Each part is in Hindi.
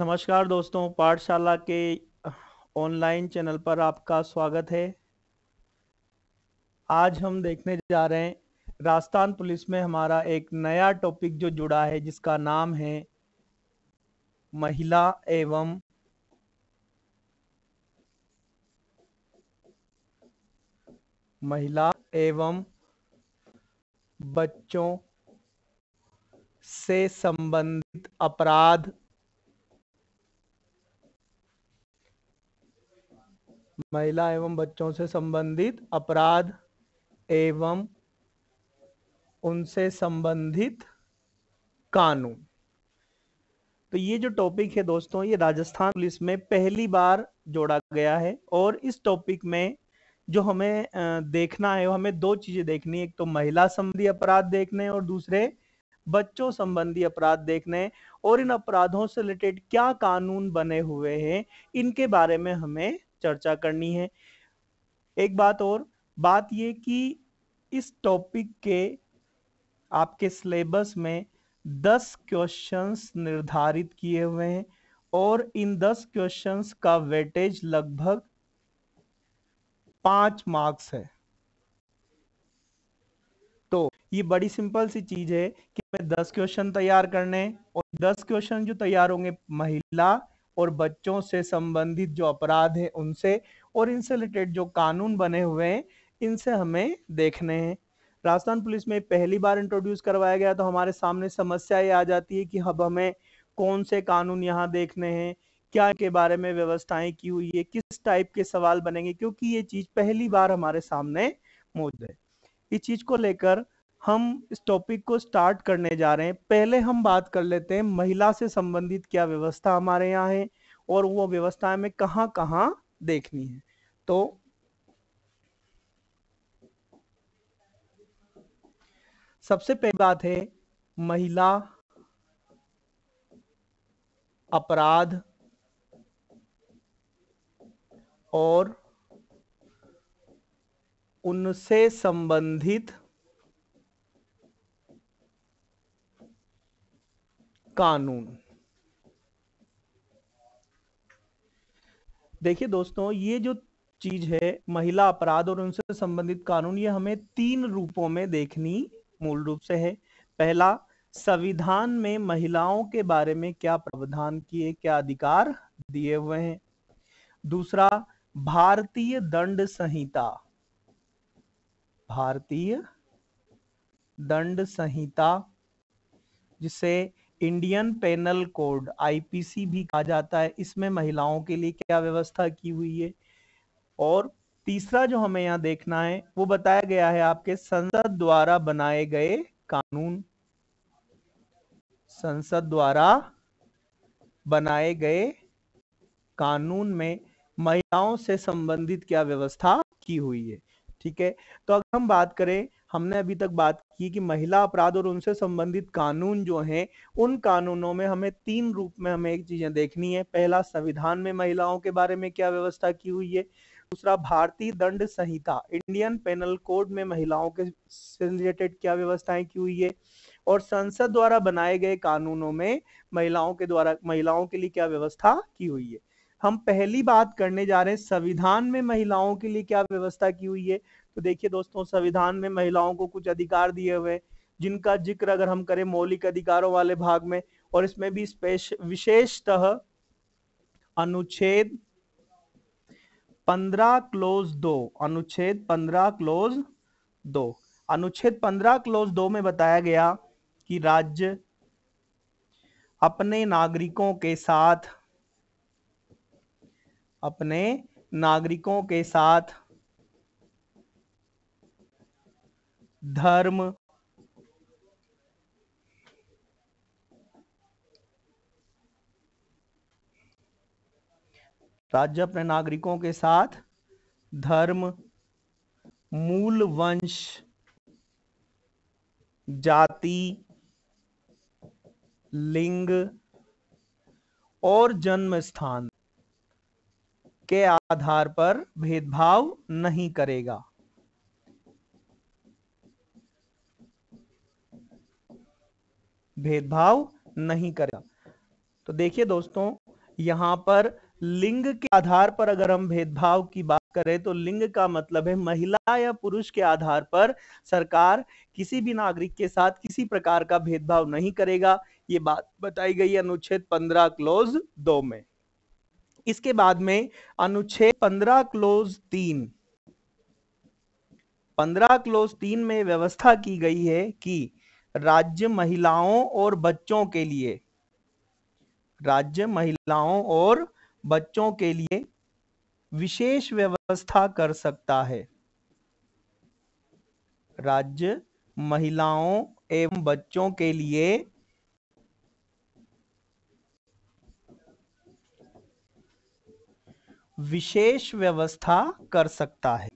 नमस्कार दोस्तों पाठशाला के ऑनलाइन चैनल पर आपका स्वागत है आज हम देखने जा रहे हैं राजस्थान पुलिस में हमारा एक नया टॉपिक जो जुड़ा है जिसका नाम है महिला एवं महिला एवं बच्चों से संबंधित अपराध महिला एवं बच्चों से संबंधित अपराध एवं उनसे संबंधित कानून तो ये जो टॉपिक है दोस्तों ये राजस्थान पुलिस में पहली बार जोड़ा गया है और इस टॉपिक में जो हमें देखना है हमें दो चीजें देखनी है एक तो महिला संबंधी अपराध देखने और दूसरे बच्चों संबंधी अपराध देखने और इन अपराधों से रिलेटेड क्या कानून बने हुए हैं इनके बारे में हमें चर्चा करनी है एक बात और बात ये कि इस टॉपिक के आपके सिलेबस में दस क्वेश्चंस निर्धारित किए हुए हैं और इन दस क्वेश्चंस का वेटेज लगभग पांच मार्क्स है तो ये बड़ी सिंपल सी चीज है कि मैं दस क्वेश्चन तैयार करने और दस क्वेश्चन जो तैयार होंगे महिला और बच्चों से संबंधित जो अपराध हैं उनसे और इनसे रिलेटेड जो कानून बने हुए हैं इनसे हमें देखने हैं राजस्थान पुलिस में पहली बार इंट्रोड्यूस करवाया गया तो हमारे सामने समस्या ये आ जाती है कि अब हमें कौन से कानून यहाँ देखने हैं क्या के बारे में व्यवस्थाएं की हुई है किस टाइप के सवाल बनेंगे क्योंकि ये चीज पहली बार हमारे सामने मौजूद है इस चीज को लेकर हम इस टॉपिक को स्टार्ट करने जा रहे हैं पहले हम बात कर लेते हैं महिला से संबंधित क्या व्यवस्था हमारे यहाँ है और वो व्यवस्था हमें कहाँ कहाँ देखनी है तो सबसे पहली बात है महिला अपराध और उनसे संबंधित कानून देखिए दोस्तों ये जो चीज है महिला अपराध और उनसे संबंधित कानून ये हमें तीन रूपों में देखनी मूल रूप से है पहला संविधान में महिलाओं के बारे में क्या प्रावधान किए क्या अधिकार दिए हुए हैं दूसरा भारतीय दंड संहिता भारतीय दंड संहिता जिसे इंडियन पेनल कोड आईपीसी भी कहा जाता है इसमें महिलाओं के लिए क्या व्यवस्था की हुई है और तीसरा जो हमें यहाँ देखना है वो बताया गया है आपके संसद द्वारा बनाए गए कानून संसद द्वारा बनाए गए कानून में महिलाओं से संबंधित क्या व्यवस्था की हुई है ठीक है तो अगर हम बात करें हमने अभी तक बात की कि महिला अपराध और उनसे संबंधित कानून जो हैं उन कानूनों में हमें तीन रूप में हमें एक चीजें देखनी है पहला संविधान में महिलाओं के बारे में क्या व्यवस्था की हुई है दूसरा भारतीय दंड संहिता इंडियन पेनल कोड में महिलाओं के से रिलेटेड क्या व्यवस्थाएं की हुई है और संसद द्वारा बनाए गए कानूनों में महिलाओं के द्वारा महिलाओं के लिए क्या व्यवस्था की हुई है हम पहली बात करने जा रहे हैं संविधान में महिलाओं के लिए क्या व्यवस्था की हुई है तो देखिए दोस्तों संविधान में महिलाओं को कुछ अधिकार दिए हुए जिनका जिक्र अगर हम करें मौलिक अधिकारों वाले भाग में और इसमें भी स्पेश विशेषतः अनुच्छेद पंद्रह क्लोज दो अनुच्छेद पंद्रह क्लोज दो अनुच्छेद पंद्रह क्लोज दो में बताया गया कि राज्य अपने नागरिकों के साथ अपने नागरिकों के साथ धर्म राज्य अपने नागरिकों के साथ धर्म मूल वंश जाति लिंग और जन्म स्थान के आधार पर भेदभाव नहीं करेगा भेदभाव नहीं करेगा तो देखिए दोस्तों यहां पर लिंग के आधार पर अगर हम भेदभाव की बात करें तो लिंग का मतलब है महिला या पुरुष के आधार पर सरकार किसी भी नागरिक के साथ किसी प्रकार का भेदभाव नहीं करेगा ये बात बताई गई अनुच्छेद पंद्रह क्लोज दो में इसके बाद में अनुच्छेद पंद्रह क्लोज तीन पंद्रह क्लोज तीन में व्यवस्था की गई है कि राज्य महिलाओं और बच्चों के लिए राज्य महिलाओं और बच्चों के लिए विशेष व्यवस्था कर सकता है राज्य महिलाओं एवं बच्चों के लिए विशेष व्यवस्था कर सकता है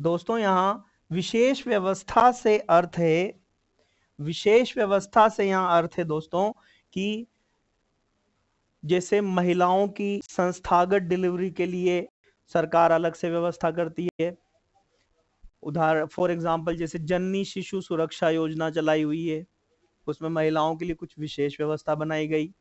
दोस्तों यहां विशेष व्यवस्था से अर्थ है विशेष व्यवस्था से यहाँ अर्थ है दोस्तों कि जैसे महिलाओं की संस्थागत डिलीवरी के लिए सरकार अलग से व्यवस्था करती है उदाहरण फॉर एग्जाम्पल जैसे जननी शिशु सुरक्षा योजना चलाई हुई है उसमें महिलाओं के लिए कुछ विशेष व्यवस्था बनाई गई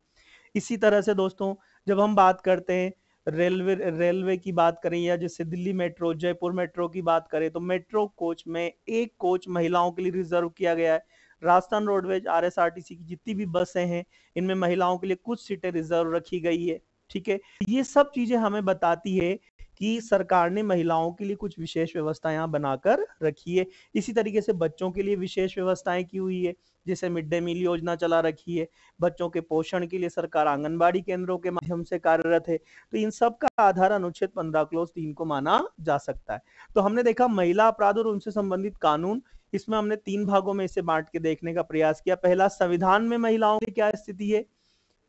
इसी तरह से दोस्तों जब हम बात करते हैं रेलवे रेलवे की बात करें या जैसे दिल्ली मेट्रो जयपुर मेट्रो की बात करें तो मेट्रो कोच में एक कोच महिलाओं के लिए रिजर्व किया गया है राजस्थान रोडवेज आरएसआरटीसी की जितनी भी बसें हैं इनमें महिलाओं के लिए कुछ सीटें रिजर्व रखी गई है ठीक है ये सब चीजें हमें बताती है कि सरकार ने महिलाओं के लिए कुछ विशेष व्यवस्था यहाँ बनाकर रखी है इसी तरीके से बच्चों के लिए विशेष व्यवस्थाएं की हुई है जैसे मिड डे मील योजना चला रखी है बच्चों के पोषण के लिए सरकार आंगनबाड़ी केंद्रों के माध्यम से कार्यरत है तो इन सब का आधार अनुच्छेद पंद्रह क्लोज तीन को माना जा सकता है तो हमने देखा महिला अपराध और उनसे संबंधित कानून इसमें हमने तीन भागों में इसे बांट के देखने का प्रयास किया पहला संविधान में महिलाओं की क्या स्थिति है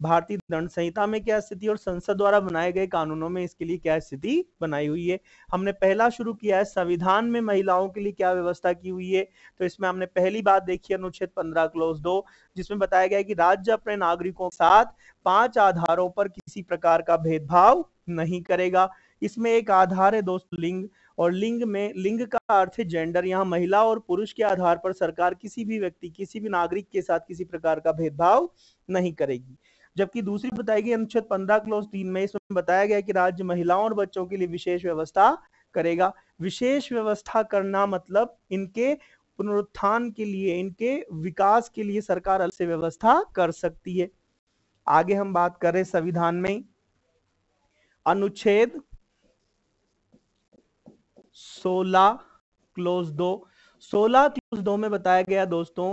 भारतीय दंड संहिता में क्या स्थिति और संसद द्वारा बनाए गए कानूनों में इसके लिए क्या स्थिति बनाई हुई है हमने पहला शुरू किया है संविधान में महिलाओं के लिए क्या व्यवस्था की हुई है तो इसमें हमने पहली बात देखी अनुच्छेद पंद्रह क्लोज दो जिसमें बताया गया कि राज्य अपने नागरिकों के साथ पांच आधारों पर किसी प्रकार का भेदभाव नहीं करेगा इसमें एक आधार है दोस्तों लिंग और लिंग में लिंग का अर्थ है जेंडर यहाँ महिला और पुरुष के आधार पर सरकार किसी भी व्यक्ति किसी भी नागरिक के साथ किसी प्रकार का भेदभाव नहीं करेगी जबकि दूसरी बताई गई अनुच्छेद पंद्रह क्लोज तीन में इसमें बताया गया कि राज्य महिलाओं और बच्चों के लिए विशेष व्यवस्था करेगा विशेष व्यवस्था करना मतलब इनके पुनरुत्थान के लिए इनके विकास के लिए सरकार अलग से व्यवस्था कर सकती है आगे हम बात करें संविधान में अनुच्छेद 16 क्लोज दो 16 क्लोज दो में बताया गया दोस्तों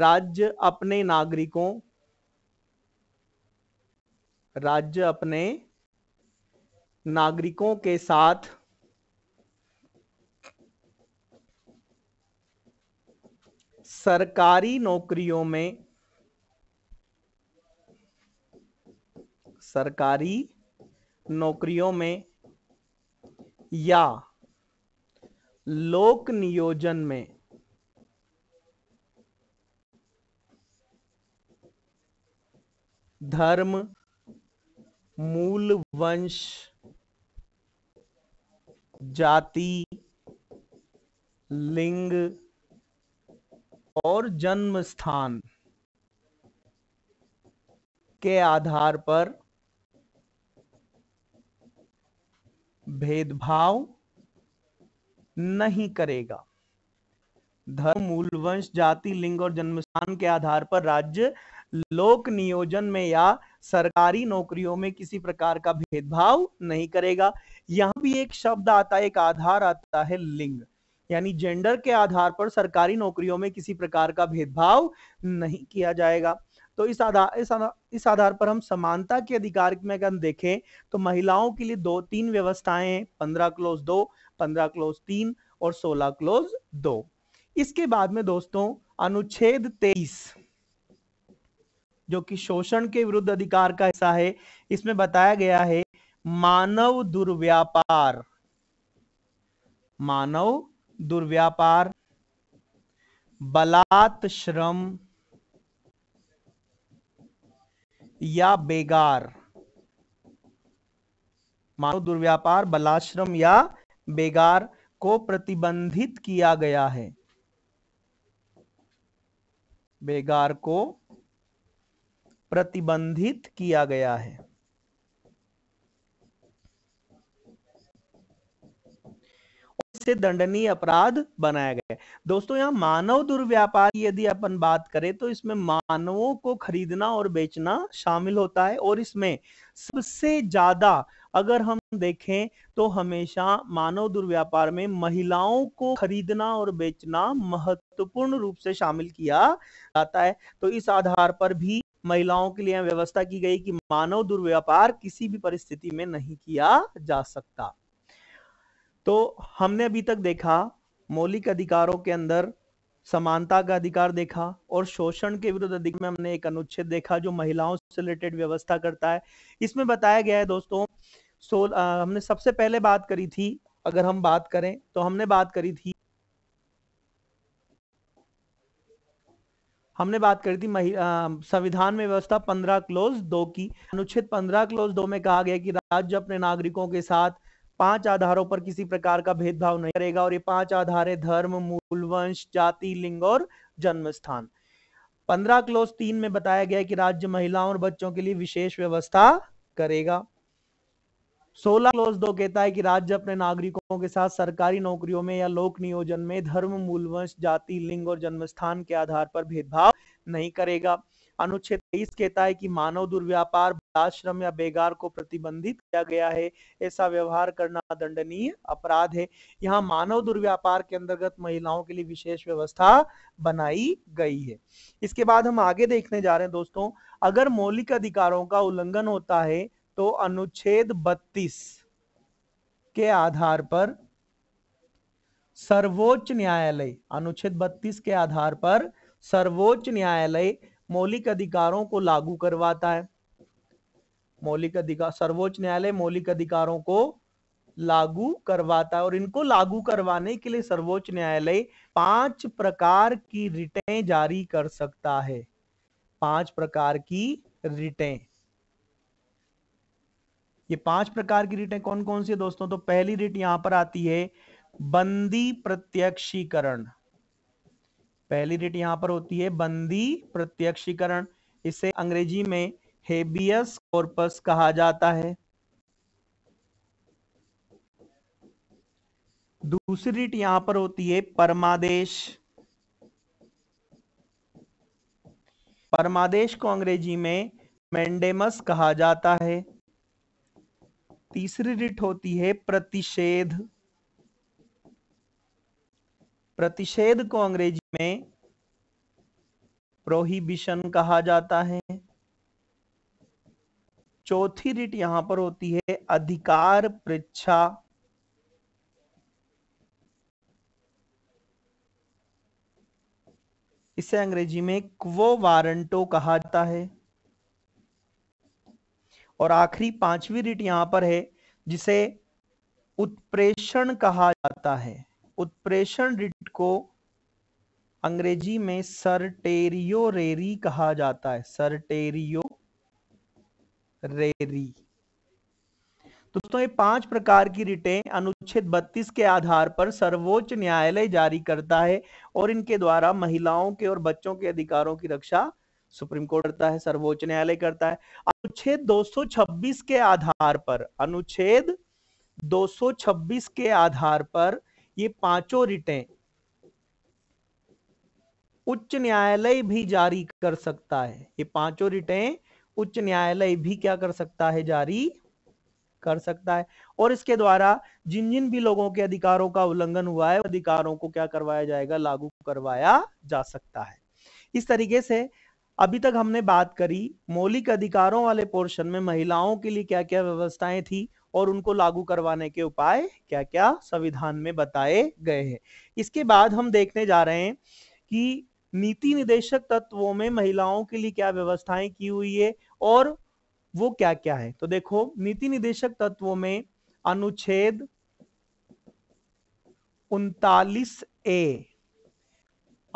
राज्य अपने नागरिकों राज्य अपने नागरिकों के साथ सरकारी नौकरियों में सरकारी नौकरियों में या लोक नियोजन में धर्म मूल वंश जाति लिंग और जन्म स्थान के आधार पर भेदभाव नहीं करेगा धर्म मूलवंश जाति लिंग और जन्म स्थान के आधार पर राज्य लोक नियोजन में या सरकारी नौकरियों में किसी प्रकार का भेदभाव नहीं करेगा यहाँ भी एक शब्द आता है एक आधार आता है लिंग यानी जेंडर के आधार पर सरकारी नौकरियों में किसी प्रकार का भेदभाव नहीं किया जाएगा तो इस आधार इस आधार, इस आधार पर हम समानता के अधिकार में अगर देखें तो महिलाओं के लिए दो तीन व्यवस्थाएं हैं पंद्रह क्लोज दो पंद्रह क्लोज तीन और सोलह क्लोज दो इसके बाद में दोस्तों अनुच्छेद तेईस जो कि शोषण के विरुद्ध अधिकार का हिस्सा है इसमें बताया गया है मानव दुर्व्यापार मानव दुर्व्यापार बलात् श्रम या बेगार मानव दुर्व्यापार बलाश्रम या बेगार को प्रतिबंधित किया गया है बेगार को प्रतिबंधित किया गया है से दंडनीय अपराध बनाया गया दोस्तों यहाँ मानव दुर्व्यापार की यदि अपन बात करें तो इसमें मानवों को खरीदना और बेचना शामिल होता है और इसमें सबसे ज्यादा अगर हम देखें तो हमेशा मानव दुर्व्यापार में महिलाओं को खरीदना और बेचना महत्वपूर्ण रूप से शामिल किया जाता है तो इस आधार पर भी महिलाओं के लिए व्यवस्था की गई कि मानव दुर्व्यापार किसी भी परिस्थिति में नहीं किया जा सकता तो हमने अभी तक देखा मौलिक अधिकारों के अंदर समानता का अधिकार देखा और शोषण के विरुद्ध अधिक में हमने एक अनुच्छेद देखा जो महिलाओं से रिलेटेड व्यवस्था करता है इसमें बताया गया है दोस्तों सोल आ, हमने सबसे पहले बात करी थी अगर हम बात करें तो हमने बात करी थी हमने बात करी थी संविधान में व्यवस्था पंद्रह क्लोज दो की अनुच्छेद पंद्रह क्लोज दो में कहा गया कि राज्य अपने नागरिकों के साथ पांच आधारों पर किसी प्रकार का भेदभाव नहीं करेगा और ये पांच आधार है धर्म मूल वंश जाति लिंग और जन्म स्थान पंद्रह क्लोज तीन में बताया गया कि राज्य महिलाओं और बच्चों के लिए विशेष व्यवस्था करेगा सोलह क्लोज दो कहता है कि राज्य अपने नागरिकों के साथ सरकारी नौकरियों में या लोक नियोजन में धर्म मूल वंश जाति लिंग और जन्म स्थान के आधार पर भेदभाव नहीं करेगा अनुच्छेद तेईस कहता है कि मानव दुर्व्यापार आश्रम या बेगार को प्रतिबंधित किया गया है ऐसा व्यवहार करना दंडनीय अपराध है यहाँ मानव दुर्व्यापार के अंतर्गत महिलाओं के लिए विशेष व्यवस्था बनाई गई है इसके बाद हम आगे देखने जा रहे हैं दोस्तों अगर मौलिक अधिकारों का उल्लंघन होता है तो अनुच्छेद बत्तीस के आधार पर सर्वोच्च न्यायालय अनुच्छेद बत्तीस के आधार पर सर्वोच्च न्यायालय मौलिक अधिकारों को लागू करवाता है मौलिक अधिकार सर्वोच्च न्यायालय मौलिक अधिकारों को लागू करवाता है और इनको लागू करवाने के लिए सर्वोच्च न्यायालय पांच प्रकार की रिटें जारी कर सकता है पांच प्रकार की रिटें ये पांच प्रकार की रिटें कौन कौन सी है दोस्तों तो पहली रिट यहां पर आती है बंदी प्रत्यक्षीकरण पहली रिट यहाँ पर होती है बंदी प्रत्यक्षीकरण इसे अंग्रेजी में हेबियस कॉर्पस कहा जाता है दूसरी रिट यहां पर होती है परमादेश परमादेश को अंग्रेजी में मेंडेमस कहा जाता है तीसरी रिट होती है प्रतिषेध प्रतिषेध को अंग्रेजी में प्रोहिबिशन कहा जाता है चौथी रिट यहां पर होती है अधिकार पृच्छा इसे अंग्रेजी में क्वो वारंटो कहा जाता है और आखिरी पांचवी रिट यहां पर है जिसे उत्प्रेषण कहा जाता है उत्प्रेषण रिट को अंग्रेजी में सरटेरियो रेरी कहा जाता है सरटेरियो रेरी दोस्तों ये पांच प्रकार की रिटें अनुच्छेद 32 के आधार पर सर्वोच्च न्यायालय जारी करता है और इनके द्वारा महिलाओं के और बच्चों के अधिकारों की रक्षा सुप्रीम कोर्ट करता है सर्वोच्च न्यायालय करता है अनुच्छेद 226 के आधार पर अनुच्छेद 226 के आधार पर ये पांचों रिटें उच्च न्यायालय भी जारी कर सकता है ये पांचों रिटें उच्च न्यायालय भी क्या कर सकता है जारी कर सकता है और इसके द्वारा जिन जिन भी लोगों के अधिकारों का उल्लंघन हुआ है अधिकारों को क्या करवाया जाएगा लागू करवाया जा सकता है इस तरीके से अभी तक हमने बात करी मौलिक अधिकारों वाले पोर्शन में महिलाओं के लिए क्या क्या व्यवस्थाएं थी और उनको लागू करवाने के उपाय क्या क्या संविधान में बताए गए हैं इसके बाद हम देखने जा रहे हैं कि नीति निदेशक तत्वों में महिलाओं के लिए क्या व्यवस्थाएं की हुई है और वो क्या क्या है तो देखो नीति निदेशक तत्वों में अनुच्छेद उनतालीस ए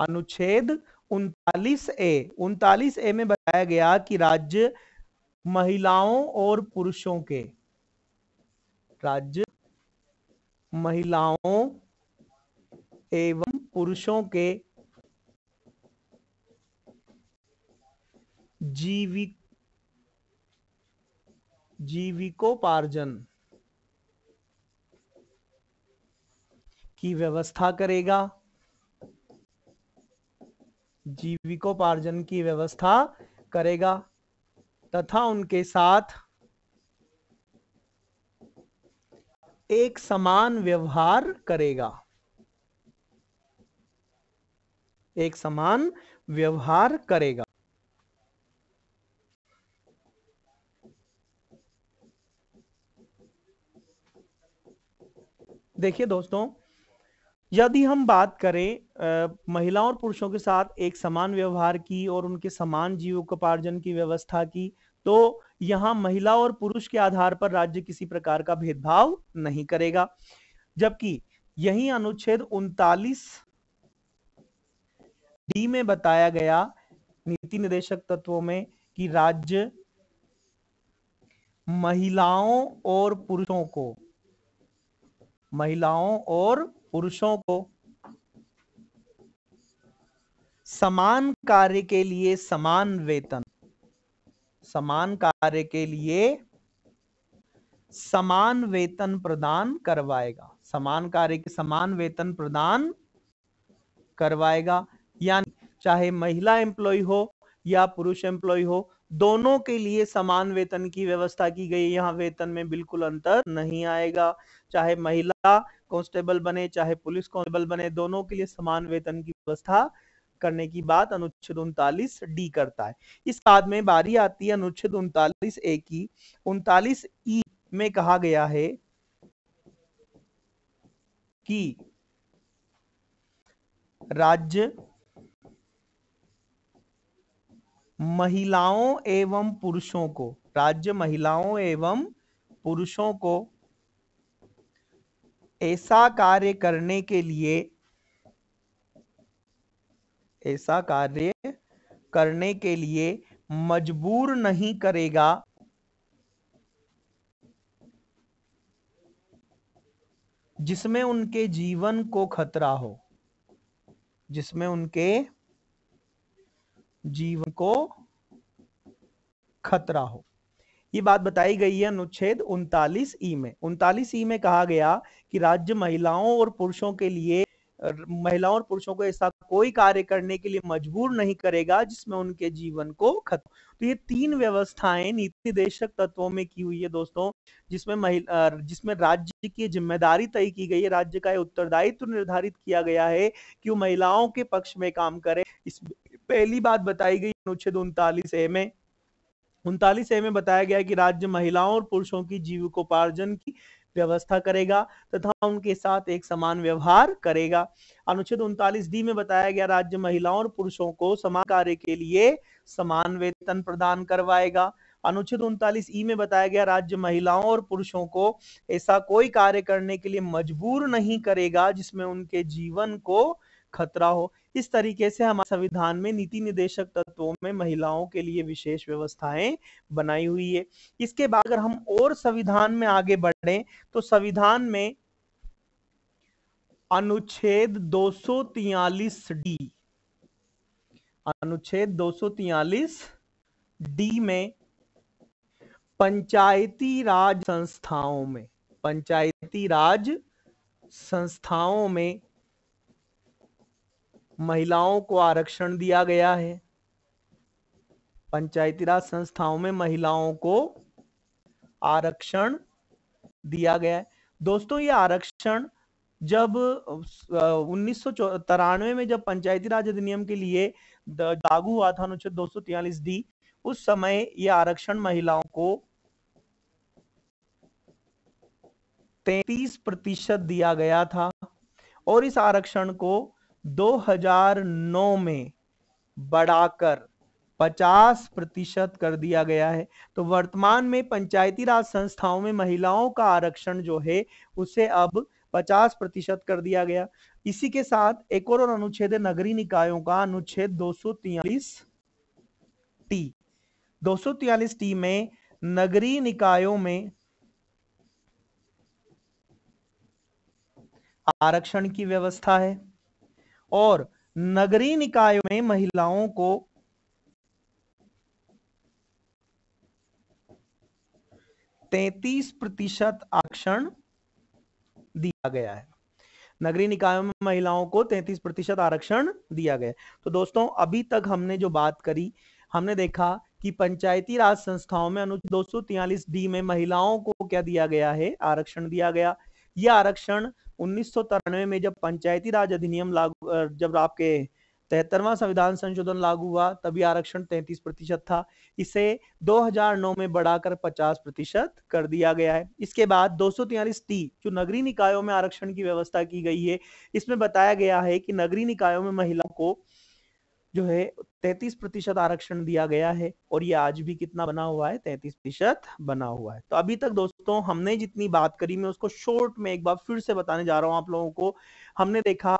अनुच्छेद उनतालीस ए उनतालीस ए में बताया गया कि राज्य महिलाओं और पुरुषों के राज्य महिलाओं एवं पुरुषों के जीविक जीविकोपार्जन की व्यवस्था करेगा जीविकोपार्जन की व्यवस्था करेगा तथा उनके साथ एक समान व्यवहार करेगा एक समान व्यवहार करेगा देखिए दोस्तों यदि हम बात करें महिलाओं और पुरुषों के साथ एक समान व्यवहार की और उनके समान जीवकोपार्जन की व्यवस्था की तो यहां महिला और पुरुष के आधार पर राज्य किसी प्रकार का भेदभाव नहीं करेगा जबकि यही अनुच्छेद उनतालीस डी में बताया गया नीति निदेशक तत्वों में कि राज्य महिलाओं और पुरुषों को महिलाओं और पुरुषों को समान कार्य के लिए समान वेतन समान कार्य के लिए समान वेतन प्रदान करवाएगा समान कार्य के समान वेतन प्रदान करवाएगा यानी चाहे महिला एम्प्लॉय हो या पुरुष एम्प्लॉय हो दोनों के लिए समान वेतन की व्यवस्था की गई यहाँ वेतन में बिल्कुल अंतर नहीं आएगा चाहे महिला कांस्टेबल बने चाहे पुलिस कांस्टेबल बने दोनों के लिए समान वेतन की व्यवस्था करने की बात अनुच्छेद उनतालीस डी करता है इस बाद में बारी आती है अनुच्छेद उनतालीस ए की उनतालीस ई में कहा गया है कि राज्य महिलाओं एवं पुरुषों को राज्य महिलाओं एवं पुरुषों को ऐसा कार्य करने के लिए ऐसा कार्य करने के लिए मजबूर नहीं करेगा जिसमें उनके जीवन को खतरा हो जिसमें उनके जीवन को खतरा हो ये बात बताई गई है अनुच्छेद उनतालीस ई में उनतालीस ई में कहा गया कि राज्य महिलाओं और पुरुषों के लिए महिलाओं और पुरुषों को ऐसा कोई कार्य करने के लिए मजबूर नहीं करेगा जिसमें उनके जीवन को खत्म तो ये तीन व्यवस्थाएं नीति देशक तत्वों में की हुई है दोस्तों जिसमें महिला जिसमें राज्य की जिम्मेदारी तय की गई है राज्य का उत्तरदायित्व निर्धारित किया गया है कि वो महिलाओं के पक्ष में काम करे इस पहली बात बताई गई अनुच्छेद उनतालीस ए में उनतालीस ए में बताया गया कि राज्य महिलाओं और पुरुषों की जीविकोपार्जन की व्यवस्था करेगा तथा उनके साथ एक समान व्यवहार करेगा अनुच्छेद उनतालीस डी में बताया गया राज्य महिलाओं और पुरुषों को समान कार्य के लिए समान वेतन प्रदान करवाएगा अनुच्छेद उनतालीस ई में बताया गया राज्य महिलाओं और पुरुषों को ऐसा कोई कार्य करने के लिए मजबूर नहीं करेगा जिसमें उनके जीवन को खतरा हो इस तरीके से हमारे संविधान में नीति निदेशक तत्वों में महिलाओं के लिए विशेष व्यवस्थाएं बनाई हुई है इसके बाद अगर हम और संविधान में आगे बढ़े तो संविधान में अनुच्छेद दो डी अनुच्छेद दो डी में पंचायती राज संस्थाओं में पंचायती राज संस्थाओं में महिलाओं को आरक्षण दिया गया है पंचायती राज संस्थाओं में महिलाओं को आरक्षण दिया गया है दोस्तों ये आरक्षण जब उन्नीस में जब पंचायती राज अधिनियम के लिए लागू हुआ था अनुच्छेद दो डी उस समय ये आरक्षण महिलाओं को तैतीस प्रतिशत दिया गया था और इस आरक्षण को 2009 में बढ़ाकर 50 प्रतिशत कर दिया गया है तो वर्तमान में पंचायती राज संस्थाओं में महिलाओं का आरक्षण जो है उसे अब 50 प्रतिशत कर दिया गया इसी के साथ एक और अनुच्छेद नगरीय निकायों का अनुच्छेद दो टी दो टी में नगरी निकायों में आरक्षण की व्यवस्था है और नगरीय निकायों में महिलाओं को तैतीस प्रतिशत आरक्षण दिया गया है नगरीय निकायों में महिलाओं को तैतीस प्रतिशत आरक्षण दिया गया तो दोस्तों अभी तक हमने जो बात करी हमने देखा कि पंचायती राज संस्थाओं में अनुच्छेद दो डी में महिलाओं को क्या दिया गया है आरक्षण दिया गया यह आरक्षण उन्नीस में जब पंचायती राज अधिनियम लागू जब आपके तिहत्तरवा संविधान संशोधन लागू हुआ तभी आरक्षण 33 प्रतिशत था इसे 2009 में बढ़ाकर 50 प्रतिशत कर दिया गया है इसके बाद दो टी जो नगरीय निकायों में आरक्षण की व्यवस्था की गई है इसमें बताया गया है कि नगरीय निकायों में महिला को जो है तैतीस प्रतिशत आरक्षण दिया गया है और ये आज भी कितना बना हुआ है तैतीस प्रतिशत बना हुआ है तो अभी तक दोस्तों हमने जितनी बात करी मैं उसको शॉर्ट में एक बार फिर से बताने जा रहा हूं आप लोगों को हमने देखा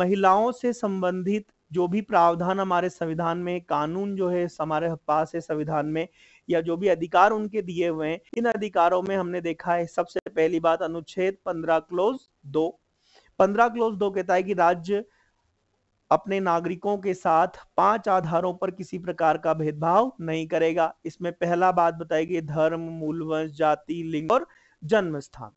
महिलाओं से संबंधित जो भी प्रावधान हमारे संविधान में कानून जो है हमारे पास है संविधान में या जो भी अधिकार उनके दिए हुए हैं इन अधिकारों में हमने देखा है सबसे पहली बात अनुच्छेद पंद्रह क्लोज दो पंद्रह क्लोज दो कहता है कि राज्य अपने नागरिकों के साथ पांच आधारों पर किसी प्रकार का भेदभाव नहीं करेगा इसमें पहला बात बताई गई धर्म मूलवंश जाति लिंग और जन्म स्थान